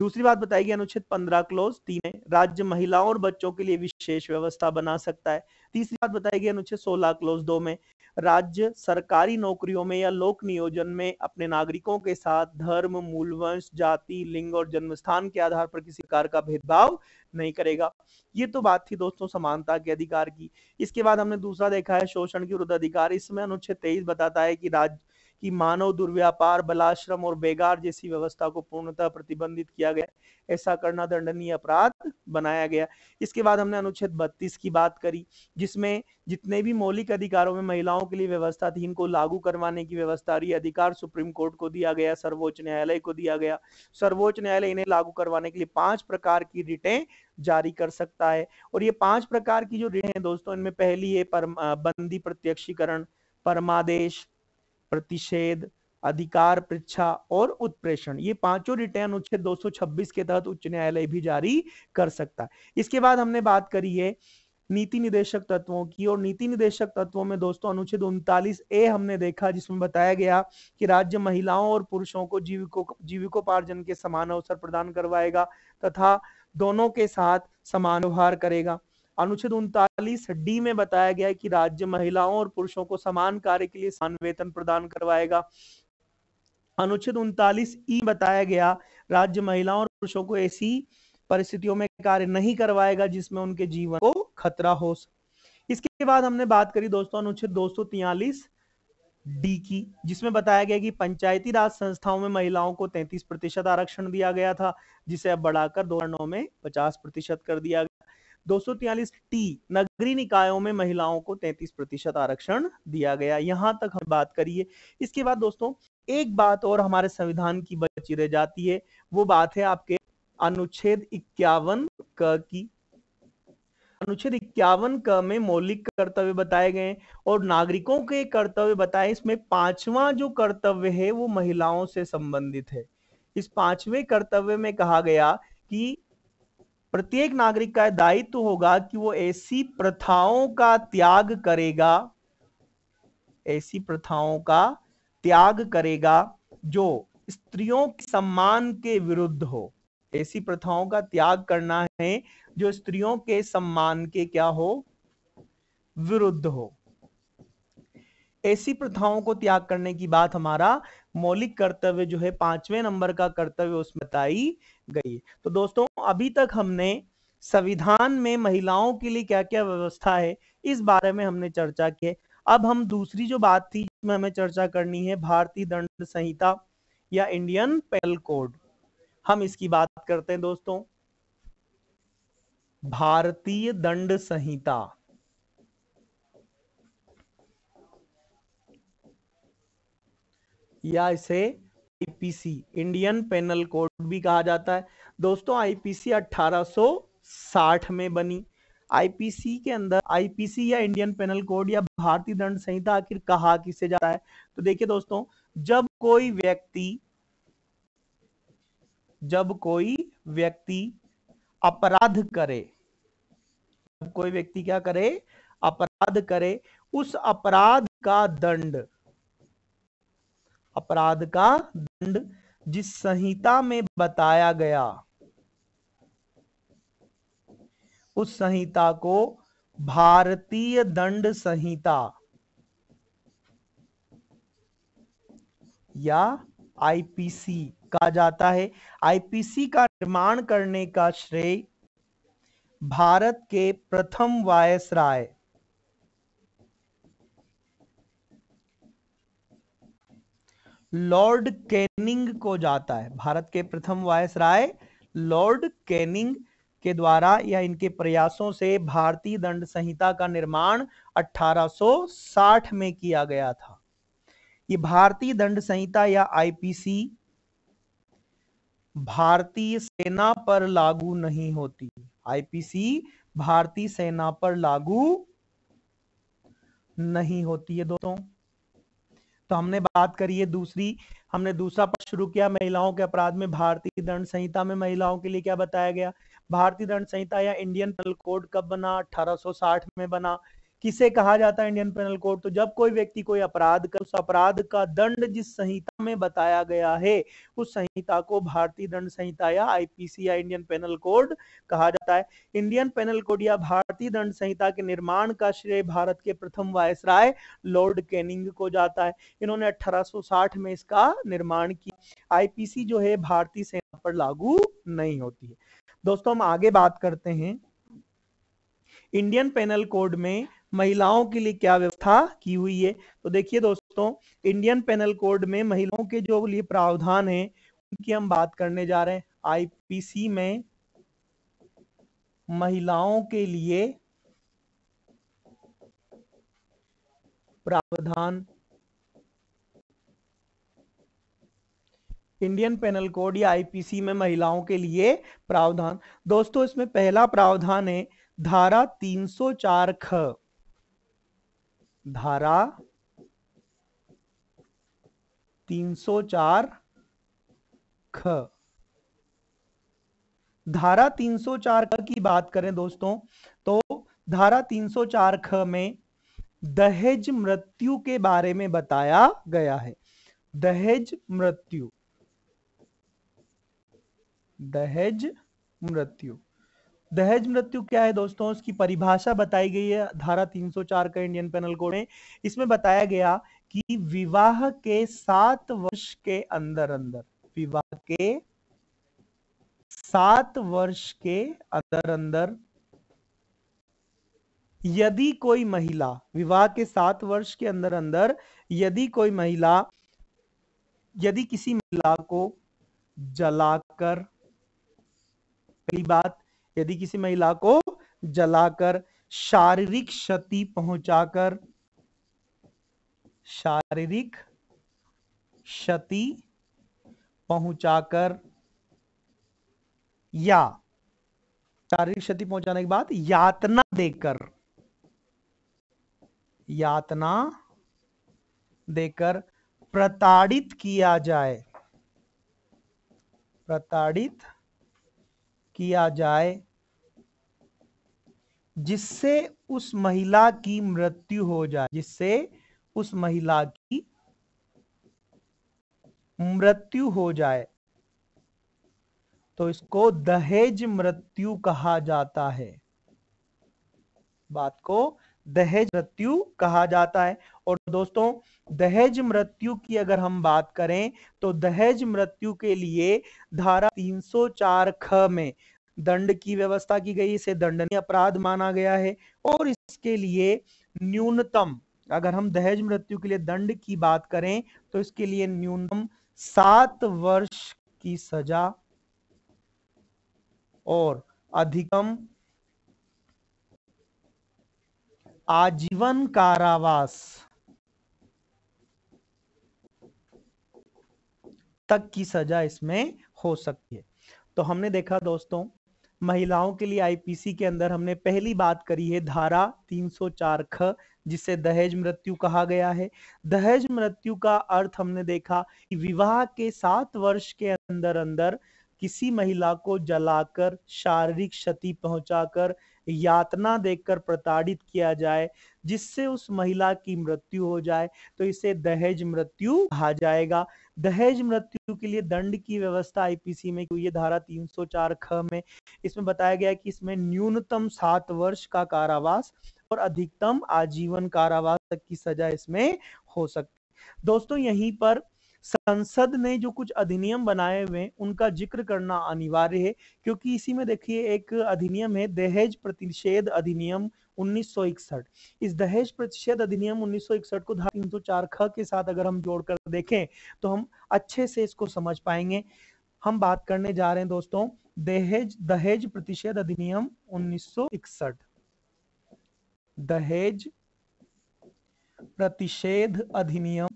दूसरी बात बताई गई अनुच्छेद पंद्रह क्लोज तीन राज्य महिलाओं और बच्चों के लिए विशेष व्यवस्था बना सकता है तीसरी बात बताई गई अनुच्छेद सोलह क्लोज दो में राज्य सरकारी नौकरियों में या लोक नियोजन में अपने नागरिकों के साथ धर्म मूलवंश जाति लिंग और जन्म स्थान के आधार पर किसी प्रकार का भेदभाव नहीं करेगा ये तो बात थी दोस्तों समानता के अधिकार की इसके बाद हमने दूसरा देखा है शोषण के विरुद्ध अधिकार इसमें अनुच्छेद तेईस बताता है कि राज्य कि मानव दुर्व्यापार बलाश्रम और बेगार जैसी व्यवस्था को पूर्णतः प्रतिबंधित किया गया ऐसा करना दंडनीय अपराध बनाया गया इसके बाद हमने अनुच्छेद 32 की बात करी जिसमें जितने भी मौलिक अधिकारों में महिलाओं के लिए व्यवस्था थी इनको लागू करवाने की व्यवस्था रही अधिकार सुप्रीम कोर्ट को दिया गया सर्वोच्च न्यायालय को दिया गया सर्वोच्च न्यायालय इन्हें लागू करवाने के लिए पांच प्रकार की रिटें जारी कर सकता है और ये पांच प्रकार की जो रिटें हैं दोस्तों इनमें पहली है बंदी प्रत्यक्षीकरण परमादेश प्रतिषेध अधिकार परीक्षा और उत्प्रेषण ये पांचों रिटर्न उच्छेद 226 के तहत उच्च न्यायालय भी जारी कर सकता है इसके बाद हमने बात करी है नीति निदेशक तत्वों की और नीति निदेशक तत्वों में दोस्तों अनुच्छेद उनतालीस ए हमने देखा जिसमें बताया गया कि राज्य महिलाओं और पुरुषों को जीविको जीविकोपार्जन के समान अवसर प्रदान करवाएगा तथा दोनों के साथ समान व्यवहार करेगा अनुच्छेद उनतालीस डी में बताया गया है कि राज्य महिलाओं और पुरुषों को समान कार्य के लिए समान वेतन प्रदान करवाएगा अनुच्छेद उनतालीस ई बताया गया राज्य महिलाओं और पुरुषों को ऐसी परिस्थितियों में कार्य नहीं करवाएगा जिसमें उनके जीवन को खतरा हो इसके बाद हमने बात करी दोस्तों अनुच्छेद दो सौ डी की जिसमें बताया गया कि पंचायती राज संस्थाओं में महिलाओं को 33 प्रतिशत आरक्षण दिया गया था जिसे अब बढ़ाकर दो में 50 प्रतिशत कर दिया दो टी नगरीय निकायों में महिलाओं को 33 प्रतिशत आरक्षण दिया गया यहां तक हम बात करिए इसके बाद दोस्तों एक बात और हमारे संविधान की बची रह जाती है वो बात है आपके अनुच्छेद इक्यावन क की अनुच्छेद इक्यावन क में मौलिक कर्तव्य बताए गए और नागरिकों के कर्तव्य बताए इसमें पांचवा जो कर्तव्य है वो महिलाओं से संबंधित है इस पांचवें कर्तव्य में कहा गया कि प्रत्येक नागरिक का दायित्व होगा कि वो ऐसी प्रथाओं का त्याग करेगा ऐसी प्रथाओं का त्याग करेगा जो स्त्रियों के सम्मान के विरुद्ध हो ऐसी प्रथाओं का त्याग करना है जो स्त्रियों के सम्मान के क्या हो विरुद्ध हो ऐसी प्रथाओं को त्याग करने की बात हमारा मौलिक कर्तव्य जो है पांचवें नंबर का कर्तव्य उसमें बताई गई तो दोस्तों अभी तक हमने संविधान में महिलाओं के लिए क्या क्या व्यवस्था है इस बारे में हमने चर्चा की है अब हम दूसरी जो बात थी जिसमें हमें चर्चा करनी है भारतीय दंड संहिता या इंडियन पेल कोड हम इसकी बात करते हैं दोस्तों भारतीय दंड संहिता या इसे आईपीसी इंडियन पेनल कोड भी कहा जाता है दोस्तों आईपीसी 1860 में बनी आईपीसी के अंदर आईपीसी या इंडियन पेनल कोड या भारतीय दंड संहिता आखिर कहा किसे जाता है तो देखिए दोस्तों जब कोई व्यक्ति जब कोई व्यक्ति अपराध करे जब कोई व्यक्ति क्या करे अपराध करे उस अपराध का दंड अपराध का दंड जिस संहिता में बताया गया उस संहिता को भारतीय दंड संहिता या आईपीसी कहा जाता है आईपीसी का निर्माण करने का श्रेय भारत के प्रथम वायसराय लॉर्ड कैनिंग को जाता है भारत के प्रथम वायस राय लॉर्ड कैनिंग के द्वारा या इनके प्रयासों से भारतीय दंड संहिता का निर्माण 1860 में किया गया था ये भारतीय दंड संहिता या आईपीसी भारतीय सेना पर लागू नहीं होती आईपीसी भारतीय सेना पर लागू नहीं होती है दोस्तों तो हमने बात करी है दूसरी हमने दूसरा पक्ष शुरू किया महिलाओं के अपराध में भारतीय दंड संहिता में महिलाओं के लिए क्या बताया गया भारतीय दंड संहिता या इंडियन पनल कोड कब बना 1860 में बना किसे कहा जाता है इंडियन पेनल कोड तो जब कोई व्यक्ति कोई अपराध कर उस अपराध का दंड जिस संहिता में बताया गया है उस संहिता को भारतीय दंड संहिता या आईपीसी या इंडियन पेनल कोड कहा जाता है इंडियन पेनल कोड या भारतीय दंड संहिता के निर्माण का श्रेय भारत के प्रथम वायसराय लॉर्ड कैनिंग को जाता है इन्होंने अठारह में इसका निर्माण की आईपीसी जो है भारतीय सेना पर लागू नहीं होती है दोस्तों हम आगे बात करते हैं इंडियन पेनल कोड में महिलाओं के लिए क्या व्यवस्था की हुई है तो देखिए दोस्तों इंडियन पेनल कोड में महिलाओं के जो लिए प्रावधान है उनकी हम बात करने जा रहे हैं आईपीसी में महिलाओं के लिए प्रावधान इंडियन पेनल कोड या आईपीसी में महिलाओं के लिए प्रावधान दोस्तों इसमें पहला प्रावधान है धारा 304 सौ ख धारा 304 ख धारा 304 ख की बात करें दोस्तों तो धारा 304 ख में दहेज मृत्यु के बारे में बताया गया है दहेज मृत्यु दहेज मृत्यु दहेज मृत्यु क्या है दोस्तों उसकी परिभाषा बताई गई है धारा 304 का इंडियन पेनल कोड में इसमें बताया गया कि विवाह के सात वर्ष के अंदर अंदर विवाह के सात वर्ष के अंदर अंदर यदि कोई महिला विवाह के सात वर्ष के अंदर अंदर यदि कोई महिला यदि किसी महिला को जलाकर पहली बात यदि किसी महिला को जलाकर शारीरिक क्षति पहुंचाकर शारीरिक क्षति पहुंचाकर या शारीरिक क्षति पहुंचाने के बाद यातना देकर यातना देकर प्रताड़ित किया जाए प्रताड़ित किया जाए जिससे उस महिला की मृत्यु हो जाए जिससे उस महिला की मृत्यु हो जाए तो इसको दहेज मृत्यु कहा जाता है बात को दहेज मृत्यु कहा जाता है और दोस्तों दहेज मृत्यु की अगर हम बात करें तो दहेज मृत्यु के लिए धारा 304 ख में दंड की व्यवस्था की गई इसे दंडनीय अपराध माना गया है और इसके लिए न्यूनतम अगर हम दहेज मृत्यु के लिए दंड की बात करें तो इसके लिए न्यूनतम सात वर्ष की सजा और अधिकतम आजीवन कारावास तक की सजा इसमें हो सकती है तो हमने देखा दोस्तों महिलाओं के लिए आईपीसी के अंदर हमने पहली बात करी है धारा 304 ख जिसे दहेज मृत्यु कहा गया है दहेज मृत्यु का अर्थ हमने देखा कि विवाह के सात वर्ष के अंदर अंदर किसी महिला को जलाकर शारीरिक क्षति पहुंचाकर यातना देकर प्रताड़ित किया जाए जिससे उस महिला की मृत्यु हो जाए तो इसे दहेज मृत्यु कहा जाएगा दहेज मृत्यु के लिए दंड की व्यवस्था आईपीसी में है धारा 304 ख में इसमें बताया गया कि इसमें न्यूनतम सात वर्ष का कारावास और अधिकतम आजीवन कारावास तक की सजा इसमें हो सकती दोस्तों यहीं पर संसद ने जो कुछ अधिनियम बनाए हुए उनका जिक्र करना अनिवार्य है क्योंकि इसी में देखिए एक अधिनियम है दहेज प्रतिषेध अधिनियम 1961 इस दहेज प्रतिषेध अधिनियम 1961 को धारा तीन ख के साथ अगर हम जोड़कर देखें तो हम अच्छे से इसको समझ पाएंगे हम बात करने जा रहे हैं दोस्तों दहेज दहेज प्रतिषेध अधिनियम 1961 दहेज प्रतिषेध अधिनियम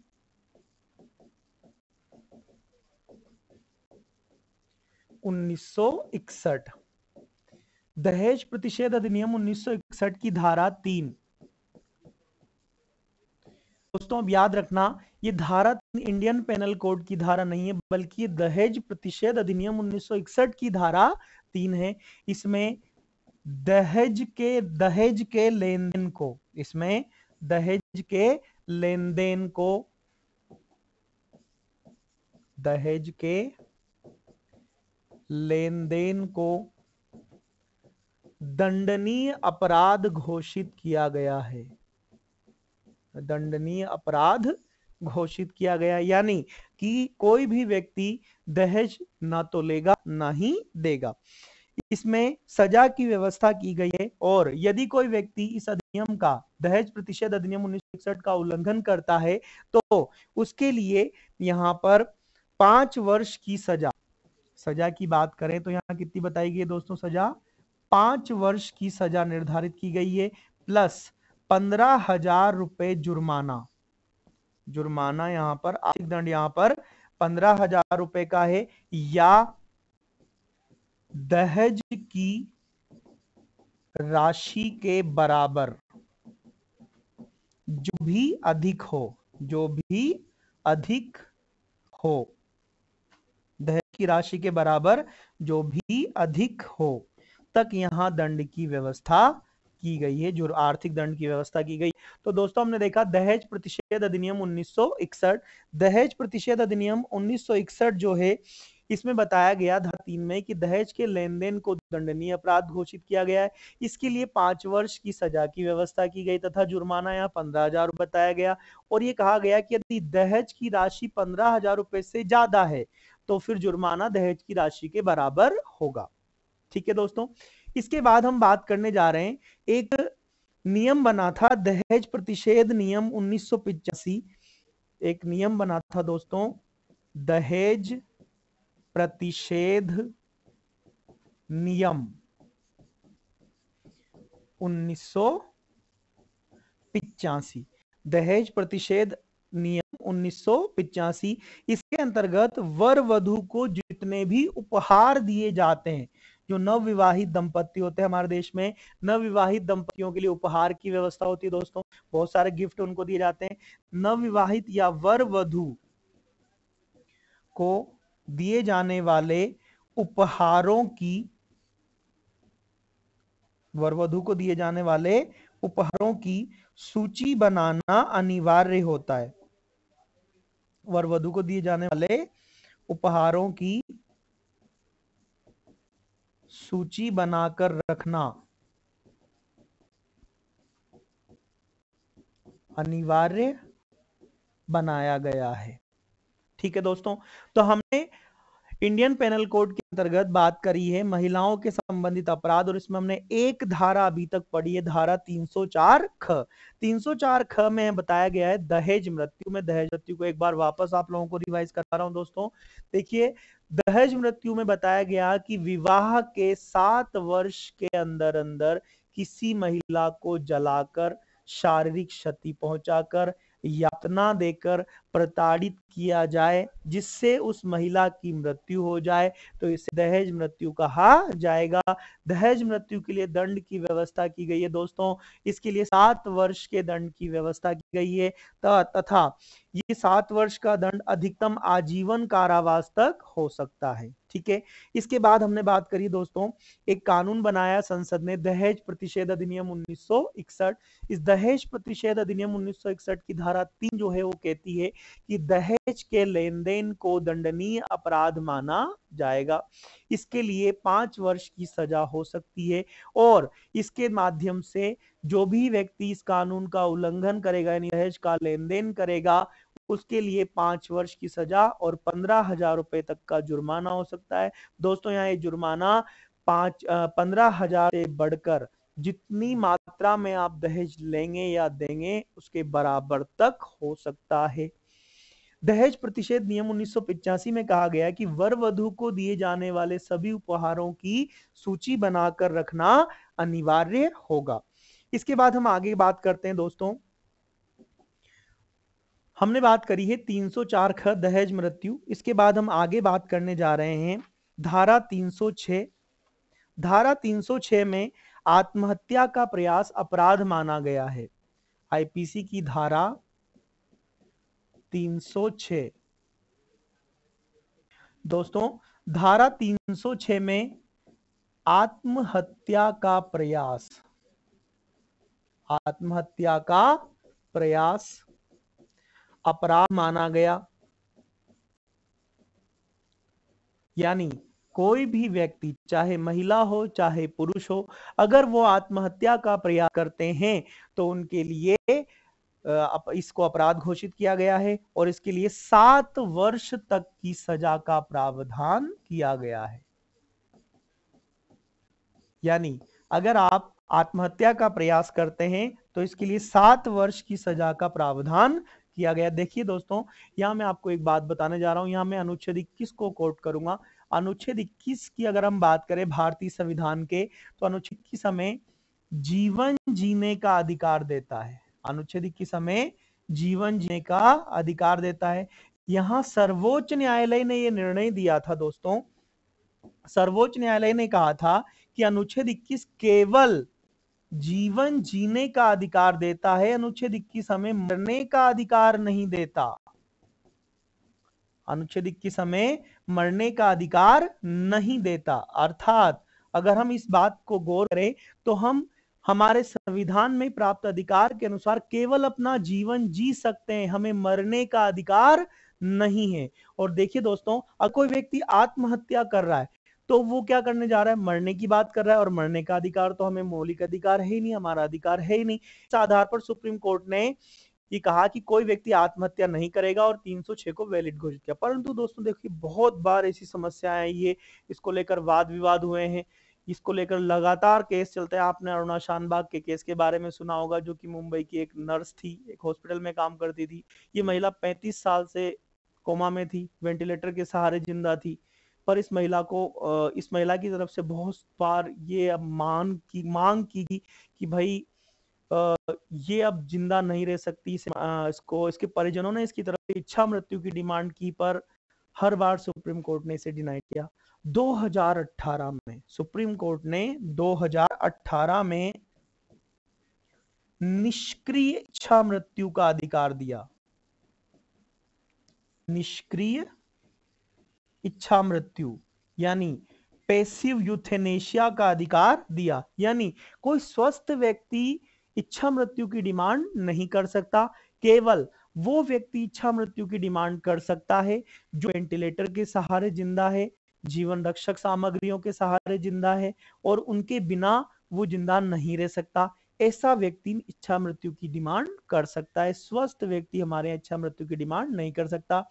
1961 दहेज प्रतिषेध अधिनियम 1961 की धारा तीन दोस्तों अब याद रखना ये धारा इंडियन पेनल कोड की धारा नहीं है बल्कि ये दहेज प्रतिषेध अधिनियम 1961 की धारा तीन है इसमें दहेज के दहेज के लेन देन को इसमें दहेज के लेन देन को दहेज के लेन देन को दंडनीय अपराध घोषित किया गया है दंडनीय अपराध घोषित किया गया यानी कि कोई भी व्यक्ति दहेज ना तो लेगा ना ही देगा इसमें सजा की व्यवस्था की गई है और यदि कोई व्यक्ति इस अधिनियम का दहेज प्रतिषेध अधिनियम उन्नीस का उल्लंघन करता है तो उसके लिए यहां पर पांच वर्ष की सजा सजा की बात करें तो यहाँ कितनी बताई गई है दोस्तों सजा पांच वर्ष की सजा निर्धारित की गई है प्लस पंद्रह हजार रुपए जुर्माना जुर्माना यहाँ पर आर्थिक दंड यहाँ पर पंद्रह हजार रुपए का है या दहेज की राशि के बराबर जो भी अधिक हो जो भी अधिक हो की राशि के बराबर जो भी अधिक हो तक यहाँ दंड की व्यवस्था की गई है जो आर्थिक दंड की व्यवस्था की गई तो दोस्तों हमने देखा दहेज प्रतिषेध अधिनियम 1961 दहेज प्रतिषेध अधिनियम 1961 जो है इसमें बताया गया धारा तीन में कि दहेज के लेन देन को दंडनीय अपराध घोषित किया गया है इसके लिए पांच वर्ष की सजा की व्यवस्था की गई तथा जुर्माना यहाँ पंद्रह हजार बताया गया और ये कहा गया कि यदि दहेज की राशि पंद्रह हजार रुपए से ज्यादा है तो फिर जुर्माना दहेज की राशि के बराबर होगा ठीक है दोस्तों इसके बाद हम बात करने जा रहे हैं एक नियम बना था दहेज प्रतिषेध नियम उन्नीस एक नियम बना था दोस्तों दहेज प्रतिषेध नियम उन्नीस दहेज प्रतिषेध नियम उन्नीस इसके अंतर्गत वर वधु को जितने भी उपहार दिए जाते हैं जो नवविवाहित दंपत्ति होते हैं हमारे देश में नवविवाहित दंपतियों के लिए उपहार की व्यवस्था होती है दोस्तों बहुत सारे गिफ्ट उनको दिए जाते हैं नवविवाहित या वर वधु को दिए जाने वाले उपहारों की वर वधु को दिए जाने वाले उपहारों की सूची बनाना अनिवार्य होता है वर वधु को दिए जाने वाले उपहारों की सूची बनाकर रखना अनिवार्य बनाया गया है ठीक है दोस्तों तो हमने इंडियन पेनल कोड के अंतर्गत बात करी है महिलाओं के संबंधित अपराध और इसमें हमने एक धारा अभी तक पढ़ी है धारा 304 ख 304 ख में बताया गया है दहेज मृत्यु में दहेज मृत्यु को एक बार वापस आप लोगों को रिवाइज करा रहा हूं दोस्तों देखिए दहेज मृत्यु में बताया गया कि विवाह के सात वर्ष के अंदर अंदर किसी महिला को जलाकर शारीरिक क्षति पहुंचाकर यातना देकर प्रताड़ित किया जाए जिससे उस महिला की मृत्यु हो जाए तो इसे दहेज मृत्यु कहा जाएगा दहेज मृत्यु के लिए दंड की व्यवस्था की गई है दोस्तों इसके लिए सात वर्ष के दंड की व्यवस्था की गई है तथा ये सात वर्ष का दंड अधिकतम आजीवन कारावास तक हो सकता है ठीक है इसके बाद हमने बात करी दोस्तों एक कानून बनाया संसद ने दहेज प्रतिषेध अधिनियम 1961 इस दहेज प्रतिषेध अधिनियम 1961 की धारा तीन जो है वो कहती है कि दहेज के लेन देन को दंडनीय अपराध माना जाएगा इसके लिए पांच वर्ष की सजा हो सकती है और इसके माध्यम से जो भी व्यक्ति इस कानून का उल्लंघन करेगा यानी दहेज का लेन देन करेगा उसके लिए पांच वर्ष की सजा और पंद्रह हजार रुपए तक का जुर्माना हो सकता है दोस्तों यहाँ ये जुर्माना पांच पंद्रह हजार से बढ़कर जितनी मात्रा में आप दहेज लेंगे या देंगे उसके बराबर तक हो सकता है दहेज प्रतिषेध नियम उन्नीस में कहा गया कि वर वधु को दिए जाने वाले सभी उपहारों की सूची बनाकर रखना अनिवार्य होगा इसके बाद हम आगे बात करते हैं दोस्तों हमने बात करी है 304 ख दहेज मृत्यु इसके बाद हम आगे बात करने जा रहे हैं धारा 306 धारा 306 में आत्महत्या का प्रयास अपराध माना गया है आईपीसी की धारा 306 दोस्तों धारा 306 में आत्महत्या का प्रयास आत्महत्या का प्रयास अपराध माना गया यानी कोई भी व्यक्ति चाहे महिला हो चाहे पुरुष हो अगर वो आत्महत्या का प्रयास करते हैं तो उनके लिए इसको अपराध घोषित किया गया है और इसके लिए सात वर्ष तक की सजा का प्रावधान किया गया है यानी अगर आप आत्महत्या का प्रयास करते हैं तो इसके लिए सात वर्ष की सजा का प्रावधान किया गया देखिए दोस्तों यहां मैं आपको एक बात बताने जा रहा हूं यहां मैं अनुच्छेद इक्कीस को कोट करूंगा अनुच्छेद इक्कीस की अगर हम बात करें भारतीय संविधान के तो अनुच्छेद इक्कीस हमें जीवन जीने का अधिकार देता है अनुच्छेद इक्कीस हमें जीवन जीने का अधिकार देता है यहाँ सर्वोच्च न्यायालय ने यह निर्णय दिया था दोस्तों सर्वोच्च न्यायालय ने कहा था कि अनुच्छेद इक्कीस केवल जीवन जीने का अधिकार देता है अनुच्छेद इक्कीस हमें मरने का अधिकार नहीं देता अनुच्छेद इक्कीस हमें मरने का अधिकार नहीं देता अर्थात अगर हम इस बात को गौर करें तो हम हमारे संविधान में प्राप्त अधिकार के अनुसार केवल अपना जीवन जी सकते हैं हमें मरने का अधिकार नहीं है और देखिए दोस्तों अगर कोई व्यक्ति आत्महत्या कर रहा है तो वो क्या करने जा रहा है मरने की बात कर रहा है और मरने का अधिकार तो हमें मौलिक अधिकार है ही नहीं हमारा अधिकार है ही नहीं इस आधार पर सुप्रीम कोर्ट ने ये कहा कि कोई व्यक्ति आत्महत्या नहीं करेगा और 306 को वैलिड घोषित किया परंतु दोस्तों देखिए बहुत बार ऐसी समस्याएं है इसको लेकर वाद विवाद हुए हैं इसको लेकर लगातार केस चलते हैं आपने अरुणा शानबाग के केस के बारे में सुना होगा जो कि मुंबई की एक नर्स थी एक हॉस्पिटल में काम करती थी ये हम्म। महिला 35 साल से कोमा में थी वेंटिलेटर के सहारे जिंदा थी पर इस महिला को इस महिला की तरफ से बहुत बार ये अब मान की मांग की गई कि भाई ये अब जिंदा नहीं रह सकती इसे, इसको इसके परिजनों ने इसकी तरफ इच्छा मृत्यु की डिमांड की पर हर बार सुप्रीम कोर्ट ने इसे डिनाई किया 2018 में सुप्रीम कोर्ट ने 2018 में निष्क्रिय इच्छा मृत्यु का अधिकार दिया निष्क्रिय इच्छा मृत्यु यानी पैसिव यूथेनेशिया का अधिकार दिया यानी कोई स्वस्थ व्यक्ति इच्छा मृत्यु की डिमांड नहीं कर सकता केवल वो व्यक्ति इच्छा मृत्यु की डिमांड कर सकता है जो वेंटिलेटर के सहारे जिंदा है जीवन रक्षक सामग्रियों के सहारे जिंदा है और उनके बिना वो जिंदा नहीं रह सकता ऐसा व्यक्ति इच्छा मृत्यु की डिमांड कर सकता है स्वस्थ व्यक्ति हमारे इच्छा मृत्यु की डिमांड नहीं कर सकता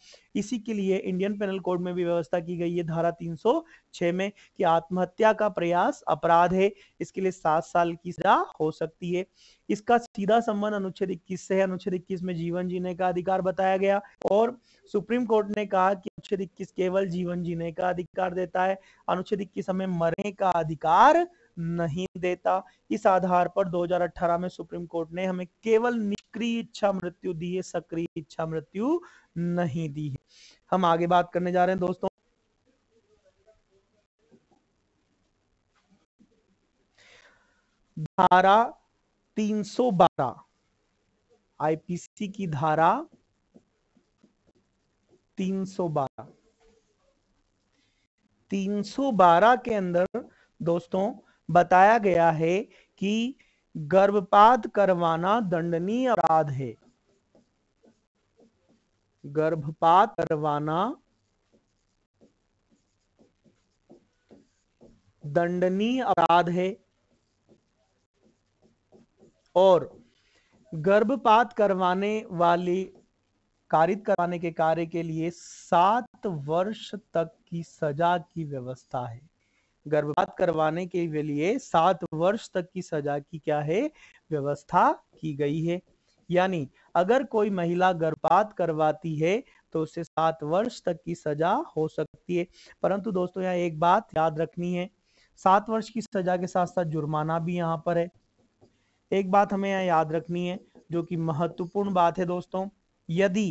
इसी के लिए इंडियन पेनल कोड में भी व्यवस्था की गई है धारा 306 में कि आत्महत्या का प्रयास अपराध है इसके लिए सात साल की सजा हो सकती है इसका सीधा संबंध अनुच्छेद इक्कीस से है अनुच्छेद इक्कीस में जीवन जीने का अधिकार बताया गया और सुप्रीम कोर्ट ने कहा कि अनुच्छेद इक्कीस केवल जीवन जीने का अधिकार देता है अनुच्छेद इक्कीस हमें मरने का अधिकार नहीं देता इस आधार पर 2018 में सुप्रीम कोर्ट ने हमें केवल निष्क्रिय इच्छा मृत्यु दी है सक्रिय इच्छा मृत्यु नहीं दी है हम आगे बात करने जा रहे हैं दोस्तों धारा 312 आईपीसी की धारा 312 312 के अंदर दोस्तों बताया गया है कि गर्भपात करवाना दंडनीय अपराध है गर्भपात करवाना दंडनीय अपराध है और गर्भपात करवाने वाली कारित करवाने के कार्य के लिए सात वर्ष तक की सजा की व्यवस्था है गर्भपात करवाने के लिए सात वर्ष तक की सजा की क्या है व्यवस्था की गई है यानी अगर कोई महिला गर्भपात करवाती है तो उसे सात वर्ष तक की सजा हो सकती है परंतु दोस्तों यहाँ एक बात याद रखनी है सात वर्ष की सजा के साथ साथ जुर्माना भी यहाँ पर है एक बात हमें यहाँ याद रखनी है जो कि महत्वपूर्ण बात है दोस्तों यदि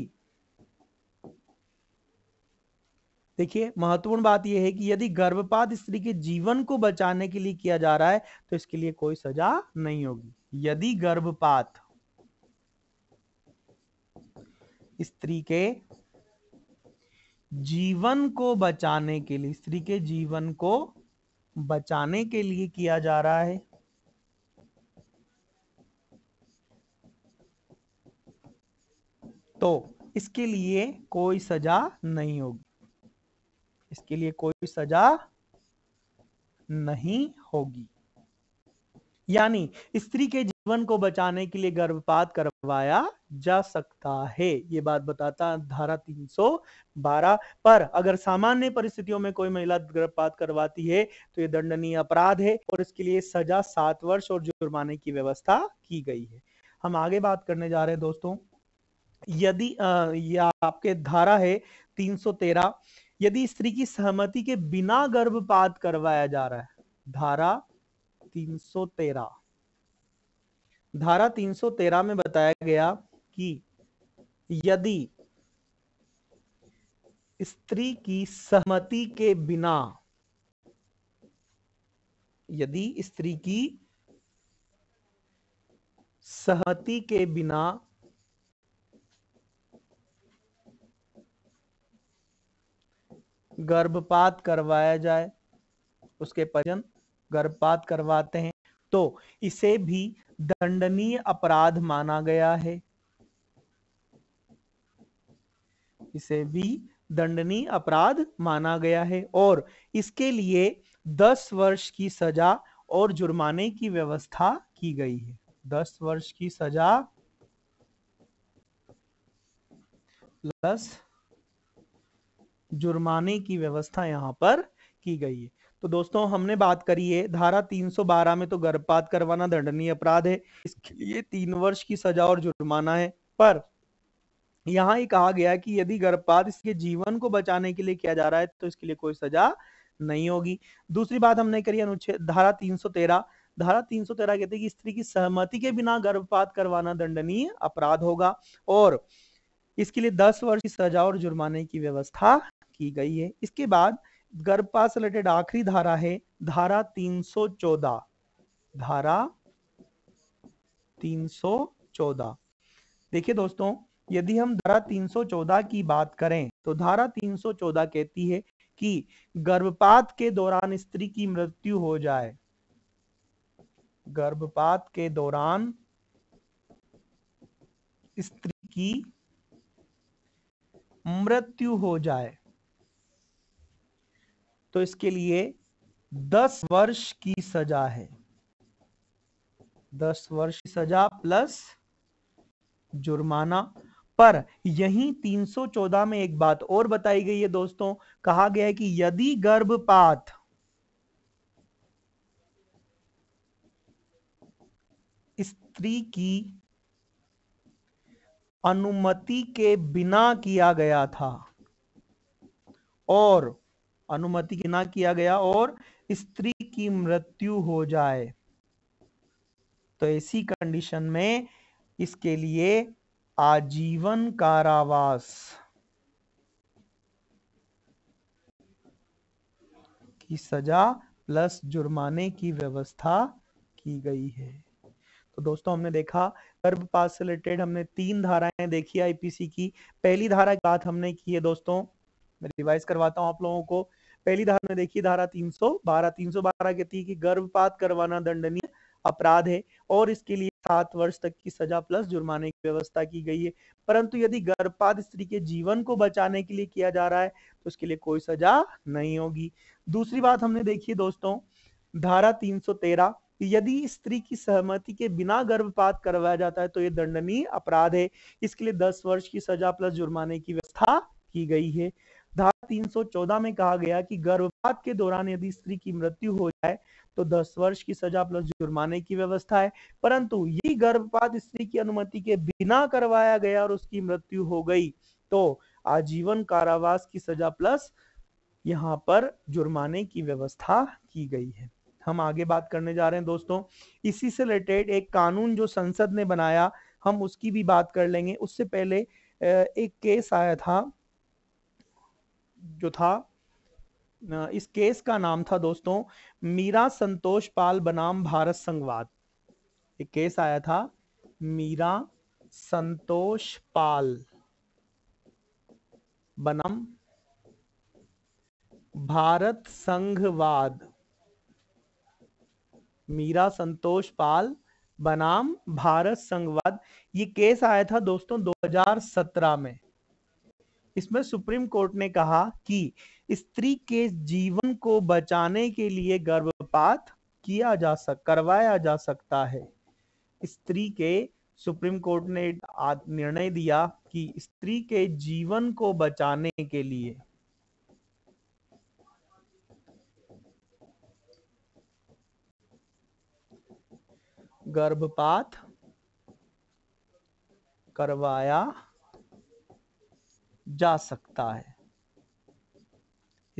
देखिए महत्वपूर्ण बात यह है कि यदि गर्भपात स्त्री के जीवन को बचाने के लिए किया जा रहा है तो इसके लिए कोई सजा नहीं होगी यदि गर्भपात स्त्री के जीवन को बचाने के लिए स्त्री के जीवन को बचाने के लिए किया जा रहा है तो इसके लिए कोई सजा नहीं होगी इसके लिए कोई सजा नहीं होगी यानी स्त्री के जीवन को बचाने के लिए गर्भपात करवाया जा सकता है ये बात बताता धारा 312 पर अगर सामान्य परिस्थितियों में कोई महिला गर्भपात करवाती है तो ये दंडनीय अपराध है और इसके लिए सजा सात वर्ष और जुर्माने की व्यवस्था की गई है हम आगे बात करने जा रहे हैं दोस्तों यदि यह आपके धारा है 313 यदि स्त्री की सहमति के बिना गर्भपात करवाया जा रहा है धारा 313 धारा 313 में बताया गया कि यदि स्त्री की सहमति के बिना यदि स्त्री की सहमति के बिना गर्भपात करवाया जाए उसके परिजन गर्भपात करवाते हैं तो इसे भी दंडनीय अपराध माना गया है इसे भी दंडनीय अपराध माना गया है और इसके लिए दस वर्ष की सजा और जुर्माने की व्यवस्था की गई है दस वर्ष की सजा प्लस जुर्माने की व्यवस्था यहाँ पर की गई है तो दोस्तों हमने बात करी है धारा 312 में तो गर्भपात करवाना दंडनीय अपराध है इसके लिए तीन वर्ष की सजा और जुर्माना है पर यहाँ ही कहा गया कि यदि गर्भपात इसके जीवन को बचाने के लिए किया जा रहा है तो इसके लिए कोई सजा नहीं होगी दूसरी बात हमने करी अनुच्छेद धारा 313 धारा 313 कहते हैं कि स्त्री की सहमति के बिना गर्भपात करवाना दंडनीय अपराध होगा और इसके लिए दस वर्ष की सजा और जुर्माने की व्यवस्था की गई है इसके बाद गर्भपात से रिलेटेड आखिरी धारा है धारा 314 धारा 314 देखिए दोस्तों यदि हम धारा 314 की बात करें तो धारा 314 कहती है कि गर्भपात के दौरान स्त्री की मृत्यु हो जाए गर्भपात के दौरान स्त्री की मृत्यु हो जाए तो इसके लिए दस वर्ष की सजा है दस वर्ष की सजा प्लस जुर्माना पर यही 314 में एक बात और बताई गई है दोस्तों कहा गया है कि यदि गर्भपात स्त्री की अनुमति के बिना किया गया था और अनुमति ना किया गया और स्त्री की मृत्यु हो जाए तो ऐसी कंडीशन में इसके लिए आजीवन कारावास की सजा प्लस जुर्माने की व्यवस्था की गई है तो दोस्तों हमने देखा गर्भपात से रिलेटेड हमने तीन धाराएं देखी आईपीसी की पहली धारा की बात हमने की है दोस्तों मैं रिवाइज करवाता हूँ आप लोगों को पहली धारा में देखिए धारा 312 312 कहती है कि गर्भपात करवाना दंडनीय अपराध है और इसके लिए सात वर्ष तक की सजा प्लस जुर्माने की व्यवस्था की गई है परंतु यदि गर्भपात स्त्री के जीवन को बचाने के लिए किया जा रहा है तो उसके लिए कोई सजा नहीं होगी दूसरी बात हमने देखी दोस्तों धारा 313 यदि स्त्री की सहमति के बिना गर्भपात करवाया जाता है तो ये दंडनीय अपराध है इसके लिए दस वर्ष की सजा प्लस जुर्माने की व्यवस्था की गई है धारा 314 में कहा गया कि गर्भपात के दौरान यदि स्त्री की मृत्यु हो जाए तो 10 वर्ष की सजा प्लस जुर्माने की व्यवस्था है परंतु ये गर्भपात स्त्री की अनुमति के बिना करवाया गया और उसकी मृत्यु हो गई तो आजीवन कारावास की सजा प्लस यहाँ पर जुर्माने की व्यवस्था की गई है हम आगे बात करने जा रहे हैं दोस्तों इसी से रिलेटेड एक कानून जो संसद ने बनाया हम उसकी भी बात कर लेंगे उससे पहले एक केस आया था जो था इस केस का नाम था दोस्तों मीरा संतोष पाल बनाम भारत संघवाद एक केस आया था मीरा संतोष पाल बनाम भारत संघवाद मीरा संतोष पाल बनाम भारत संघवाद ये केस आया था दोस्तों 2017 में इसमें सुप्रीम कोर्ट ने कहा कि स्त्री के जीवन को बचाने के लिए गर्भपात किया जा सक करवाया जा सकता है स्त्री के सुप्रीम कोर्ट ने निर्णय दिया कि स्त्री के जीवन को बचाने के लिए गर्भपात करवाया जा सकता है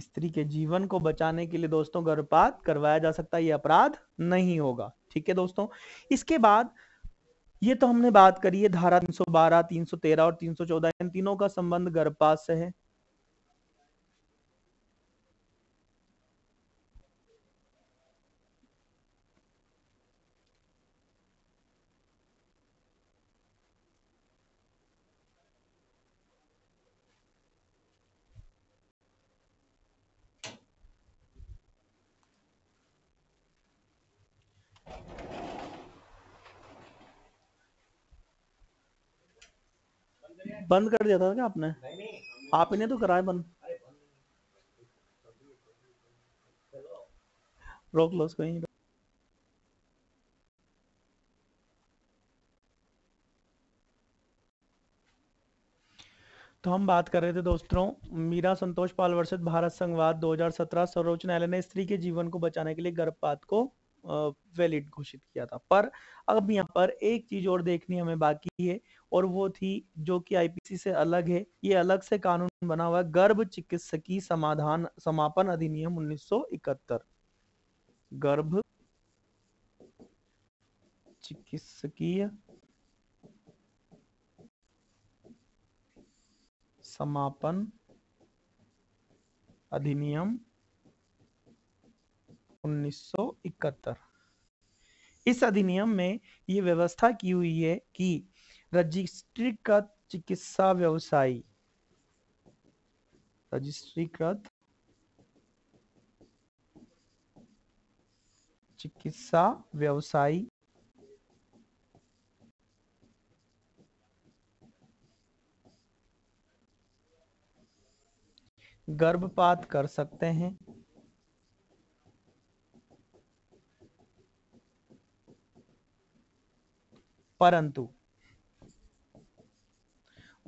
स्त्री के जीवन को बचाने के लिए दोस्तों गर्भपात करवाया जा सकता है ये अपराध नहीं होगा ठीक है दोस्तों इसके बाद ये तो हमने बात करी है धारा 312, 313 और 314 इन तीनों का संबंध गर्भपात से है बंद कर दिया था क्या आपने आपने तो कराया बंद रोक लो उसको यहीं तो हम बात कर रहे थे दोस्तों मीरा संतोष पाल वर्षित भारत संघवाद 2017 सर्वोच्च न्यायालय ने स्त्री के जीवन को बचाने के लिए गर्भपात को वैलिड घोषित किया था पर अब यहाँ पर एक चीज और देखनी हमें बाकी है और वो थी जो कि आईपीसी से अलग है ये अलग से कानून बना हुआ है गर्भ चिकित्सकी समाधान समापन अधिनियम 1971 गर्भ चिकित्सकीय समापन अधिनियम 1971 इस अधिनियम में ये व्यवस्था की हुई है कि रजिस्ट्रीकृत चिकित्सा व्यवसायी रजिस्ट्रीकृत चिकित्सा व्यवसायी गर्भपात कर सकते हैं परंतु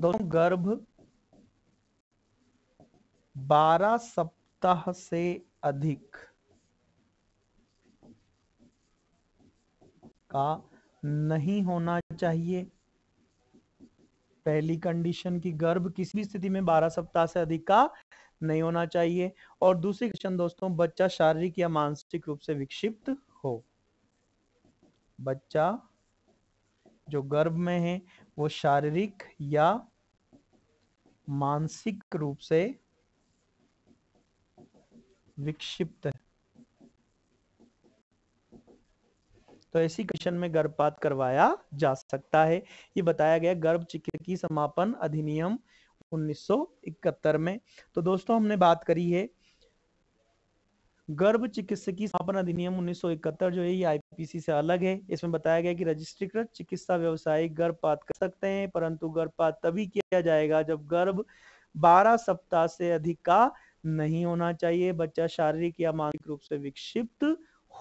दोस्तों गर्भ 12 सप्ताह से अधिक का नहीं होना चाहिए पहली कंडीशन की गर्भ किसी भी स्थिति में 12 सप्ताह से अधिक का नहीं होना चाहिए और दूसरी क्वेश्चन दोस्तों बच्चा शारीरिक या मानसिक रूप से विक्षिप्त हो बच्चा जो गर्भ में है वो शारीरिक या मानसिक रूप से विक्षिप्त है तो ऐसी क्वेश्चन में गर्भपात करवाया जा सकता है ये बताया गया गर्भ चिकित्सकीय समापन अधिनियम 1971 में तो दोस्तों हमने बात करी है गर्भ की स्थापना अधिनियम 1971 जो है ये आईपीसी से अलग है इसमें बताया गया कि रजिस्ट्रीकृत चिकित्सा व्यवसायी गर्भपात कर सकते हैं परंतु गर्भपात तभी किया जाएगा जब गर्भ 12 सप्ताह से अधिक का नहीं होना चाहिए बच्चा शारीरिक या मानसिक रूप से विक्षिप्त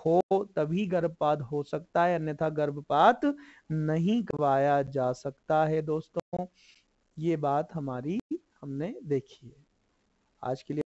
हो तभी गर्भपात हो सकता है अन्यथा गर्भपात नहीं करवाया जा सकता है दोस्तों ये बात हमारी हमने देखी है आज के लिए